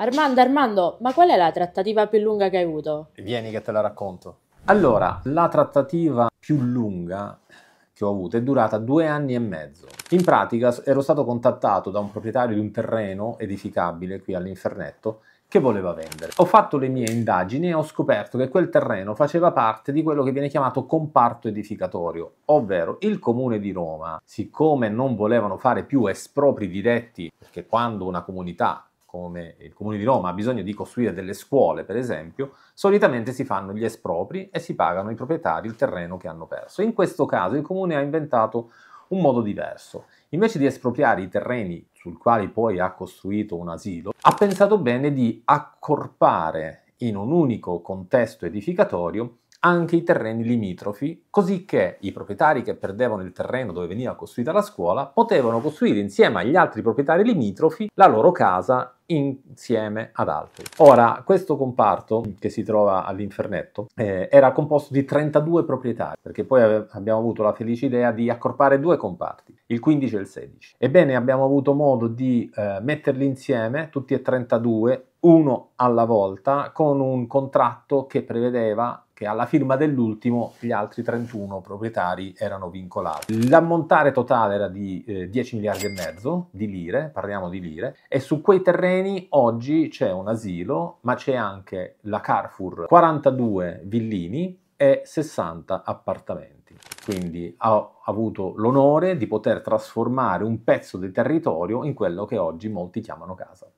Armando, Armando, ma qual è la trattativa più lunga che hai avuto? Vieni che te la racconto. Allora, la trattativa più lunga che ho avuto è durata due anni e mezzo. In pratica ero stato contattato da un proprietario di un terreno edificabile qui all'Infernetto che voleva vendere. Ho fatto le mie indagini e ho scoperto che quel terreno faceva parte di quello che viene chiamato comparto edificatorio, ovvero il comune di Roma, siccome non volevano fare più espropri diretti, perché quando una comunità come il Comune di Roma ha bisogno di costruire delle scuole, per esempio, solitamente si fanno gli espropri e si pagano i proprietari il terreno che hanno perso. In questo caso il Comune ha inventato un modo diverso. Invece di espropriare i terreni sul quali poi ha costruito un asilo, ha pensato bene di accorpare in un unico contesto edificatorio anche i terreni limitrofi, così che i proprietari che perdevano il terreno dove veniva costruita la scuola potevano costruire insieme agli altri proprietari limitrofi la loro casa insieme ad altri. Ora, questo comparto che si trova all'Infernetto eh, era composto di 32 proprietari, perché poi ave- abbiamo avuto la felice idea di accorpare due comparti, il 15 e il 16. Ebbene, abbiamo avuto modo di eh, metterli insieme, tutti e 32, uno alla volta con un contratto che prevedeva che alla firma dell'ultimo gli altri 31 proprietari erano vincolati. L'ammontare totale era di eh, 10 miliardi e mezzo di lire, parliamo di lire, e su quei terreni oggi c'è un asilo, ma c'è anche la Carrefour, 42 villini e 60 appartamenti. Quindi ho avuto l'onore di poter trasformare un pezzo di territorio in quello che oggi molti chiamano casa.